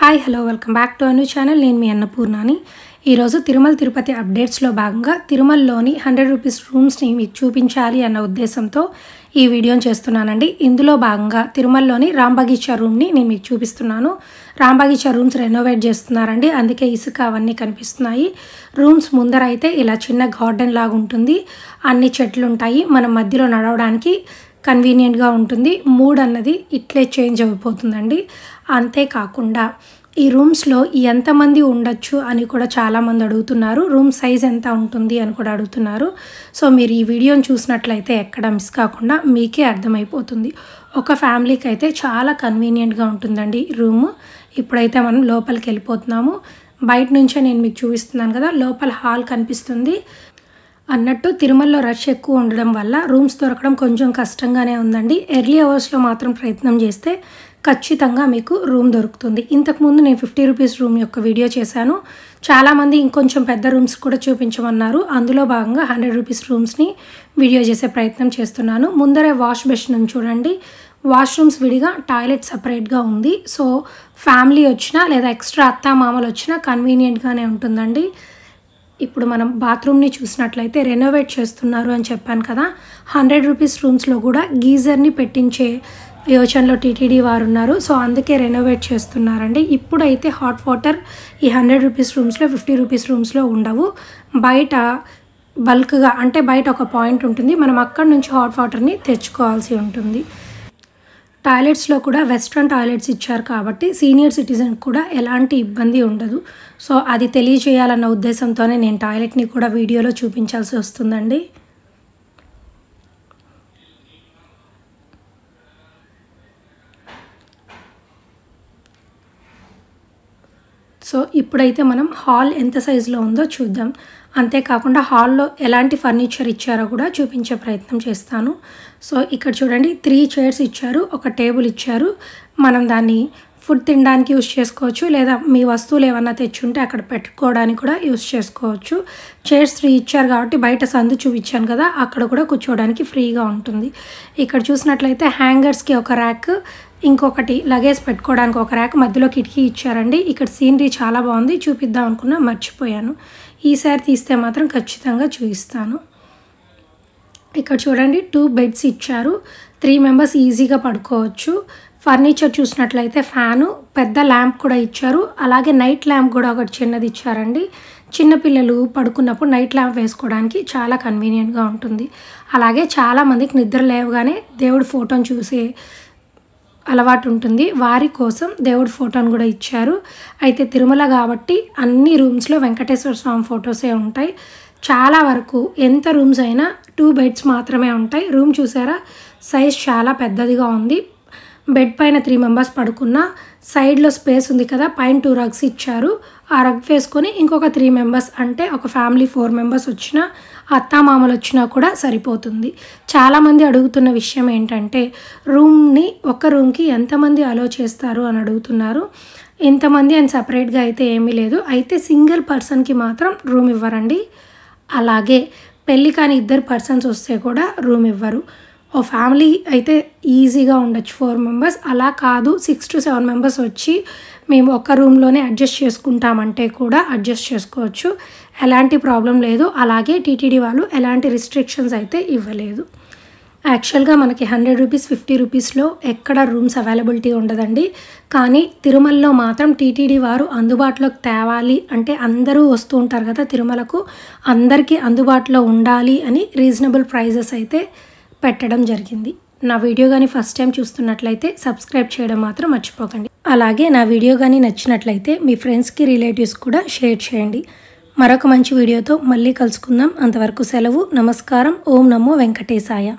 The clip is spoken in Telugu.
hi hello welcome back to అన్యూ ఛానల్ నేను మీ అన్నపూర్ణాని ఈరోజు తిరుమల తిరుపతి అప్డేట్స్లో భాగంగా తిరుమలలోని హండ్రెడ్ రూపీస్ రూమ్స్ని మీకు చూపించాలి అన్న ఉద్దేశంతో ఈ వీడియోని చేస్తున్నానండి ఇందులో భాగంగా తిరుమలలోని రాంబగీచా రూమ్ని నేను మీకు చూపిస్తున్నాను రాంబగీచా రూమ్స్ రెనోవేట్ చేస్తున్నారండి అందుకే ఇసుక అవన్నీ కనిపిస్తున్నాయి రూమ్స్ ముందర అయితే ఇలా చిన్న గార్డెన్ లాగా ఉంటుంది అన్ని చెట్లు ఉంటాయి మనం మధ్యలో నడవడానికి కన్వీనియంట్గా ఉంటుంది మూడ్ అన్నది ఇట్లే చేంజ్ అయిపోతుందండి అంతేకాకుండా ఈ రూమ్స్లో ఎంతమంది ఉండొచ్చు అని కూడా చాలామంది అడుగుతున్నారు రూమ్ సైజ్ ఎంత ఉంటుంది అని కూడా అడుగుతున్నారు సో మీరు ఈ వీడియోని చూసినట్లయితే ఎక్కడ మిస్ కాకుండా మీకే అర్థమైపోతుంది ఒక ఫ్యామిలీకి అయితే చాలా కన్వీనియంట్గా ఉంటుందండి రూమ్ ఇప్పుడైతే మనం లోపలికి వెళ్ళిపోతున్నాము బయట నుంచే నేను మీకు చూపిస్తున్నాను కదా లోపల హాల్ కనిపిస్తుంది అన్నట్టు తిరుమలలో రష్ ఎక్కువ ఉండడం వల్ల రూమ్స్ దొరకడం కొంచెం కష్టంగానే ఉందండి ఎర్లీ అవర్స్లో మాత్రం ప్రయత్నం చేస్తే ఖచ్చితంగా మీకు రూమ్ దొరుకుతుంది ఇంతకుముందు నేను ఫిఫ్టీ రూపీస్ రూమ్ యొక్క వీడియో చేశాను చాలామంది ఇంకొంచెం పెద్ద రూమ్స్ కూడా చూపించమన్నారు అందులో భాగంగా హండ్రెడ్ రూపీస్ రూమ్స్ని వీడియో చేసే ప్రయత్నం చేస్తున్నాను ముందరే వాష్ బెషన్ చూడండి వాష్రూమ్స్ విడిగా టాయిలెట్ సపరేట్గా ఉంది సో ఫ్యామిలీ వచ్చినా లేదా ఎక్స్ట్రా అత్త మామలు వచ్చినా కన్వీనియంట్గానే ఉంటుందండి ఇప్పుడు మనం బాత్రూమ్ని చూసినట్లయితే రెనోవేట్ చేస్తున్నారు అని చెప్పాను కదా హండ్రెడ్ రూపీస్ రూమ్స్లో కూడా గీజర్ని పెట్టించే యోచనలో టీటీడీ వారు ఉన్నారు సో అందుకే రెనోవేట్ చేస్తున్నారండి ఇప్పుడైతే హాట్ వాటర్ ఈ హండ్రెడ్ రూపీస్ రూమ్స్లో ఫిఫ్టీ రూపీస్ రూమ్స్లో ఉండవు బయట బల్క్గా అంటే బయట ఒక పాయింట్ ఉంటుంది మనం అక్కడి నుంచి హాట్ వాటర్ని తెచ్చుకోవాల్సి ఉంటుంది టాయిలెట్స్లో కూడా వెస్ట్రన్ టాయిలెట్స్ ఇచ్చారు కాబట్టి సీనియర్ సిటిజన్ కూడా ఎలాంటి ఇబ్బంది ఉండదు సో అది తెలియజేయాలన్న ఉద్దేశంతోనే నేను టాయిలెట్ని కూడా వీడియోలో చూపించాల్సి వస్తుందండి సో ఇప్పుడైతే మనం హాల్ ఎంత సైజులో ఉందో చూద్దాం అంతేకాకుండా హాల్లో ఎలాంటి ఫర్నిచర్ ఇచ్చారో కూడా చూపించే ప్రయత్నం చేస్తాను సో ఇక్కడ చూడండి త్రీ చైర్స్ ఇచ్చారు ఒక టేబుల్ ఇచ్చారు మనం దాన్ని ఫుడ్ తినడానికి యూస్ చేసుకోవచ్చు లేదా మీ వస్తువులు ఏమన్నా తెచ్చుంటే అక్కడ పెట్టుకోవడానికి కూడా యూస్ చేసుకోవచ్చు చైర్స్ ఫ్రీ ఇచ్చారు కాబట్టి బయట సందు చూపించాను కదా అక్కడ కూడా కూర్చోవడానికి ఫ్రీగా ఉంటుంది ఇక్కడ చూసినట్లయితే హ్యాంగర్స్కి ఒక ర్యాక్ ఇంకొకటి లగేజ్ పెట్టుకోవడానికి ఒక ర్యాక్ మధ్యలో కిటికీ ఇచ్చారండి ఇక్కడ సీనరీ చాలా బాగుంది చూపిద్దాం అనుకున్నా మర్చిపోయాను ఈసారి తీస్తే మాత్రం ఖచ్చితంగా చూపిస్తాను ఇక్కడ చూడండి టూ బెడ్స్ ఇచ్చారు త్రీ మెంబర్స్ ఈజీగా పడుకోవచ్చు ఫర్నిచర్ చూసినట్లయితే ఫ్యాను పెద్ద ల్యాంప్ కూడా ఇచ్చారు అలాగే నైట్ ల్యాంప్ కూడా ఒకటి చిన్నది ఇచ్చారండి చిన్నపిల్లలు పడుకున్నప్పుడు నైట్ ల్యాంప్ వేసుకోవడానికి చాలా కన్వీనియంట్గా ఉంటుంది అలాగే చాలామందికి నిద్ర లేవగానే దేవుడి ఫోటోని చూసే అలవాటు ఉంటుంది వారి కోసం దేవుడి ఫోటోను కూడా ఇచ్చారు అయితే తిరుమల కాబట్టి అన్ని రూమ్స్లో వెంకటేశ్వర స్వామి ఫొటోసే ఉంటాయి చాలా వరకు ఎంత రూమ్స్ అయినా టూ బెడ్స్ మాత్రమే ఉంటాయి రూమ్ చూసారా సైజ్ చాలా పెద్దదిగా ఉంది బెడ్ పైన త్రీ మెంబర్స్ పడుకున్న సైడ్లో స్పేస్ ఉంది కదా పైన టూ రగ్స్ ఇచ్చారు ఆ రగ్ వేసుకొని ఇంకొక త్రీ మెంబర్స్ అంటే ఒక ఫ్యామిలీ ఫోర్ మెంబర్స్ వచ్చినా అత్తామామలు వచ్చినా కూడా సరిపోతుంది చాలామంది అడుగుతున్న విషయం ఏంటంటే రూమ్ని ఒక రూమ్కి ఎంతమంది అలో చేస్తారు అని అడుగుతున్నారు ఇంతమంది అని సపరేట్గా అయితే ఏమీ లేదు అయితే సింగిల్ పర్సన్కి మాత్రం రూమ్ ఇవ్వరండి అలాగే పెళ్ళి కానీ ఇద్దరు పర్సన్స్ వస్తే కూడా రూమ్ ఇవ్వరు ఓ ఫ్యామిలీ అయితే ఈజీగా ఉండొచ్చు ఫోర్ మెంబర్స్ అలా కాదు సిక్స్ టు సెవెన్ మెంబర్స్ వచ్చి మేము ఒక్క రూమ్లోనే అడ్జస్ట్ చేసుకుంటామంటే కూడా అడ్జస్ట్ చేసుకోవచ్చు ఎలాంటి ప్రాబ్లం లేదు అలాగే టీటీడీ వాళ్ళు ఎలాంటి రిస్ట్రిక్షన్స్ అయితే ఇవ్వలేదు యాక్చువల్గా మనకి హండ్రెడ్ రూపీస్ ఫిఫ్టీ రూపీస్లో ఎక్కడ రూమ్స్ అవైలబిలిటీ ఉండదండి కానీ తిరుమలలో మాత్రం టీటీడీ వారు అందుబాటులోకి తేవాలి అంటే అందరూ వస్తూ ఉంటారు కదా తిరుమలకు అందరికీ అందుబాటులో ఉండాలి అని రీజనబుల్ ప్రైజెస్ అయితే పెట్టడం జరిగింది నా వీడియో కానీ ఫస్ట్ టైం చూస్తున్నట్లయితే సబ్స్క్రైబ్ చేయడం మాత్రం మర్చిపోకండి అలాగే నా వీడియో కానీ నచ్చినట్లయితే మీ ఫ్రెండ్స్కి రిలేటివ్స్ కూడా షేర్ చేయండి మరొక మంచి వీడియోతో మళ్ళీ కలుసుకుందాం అంతవరకు సెలవు నమస్కారం ఓం నమో వెంకటేశాయ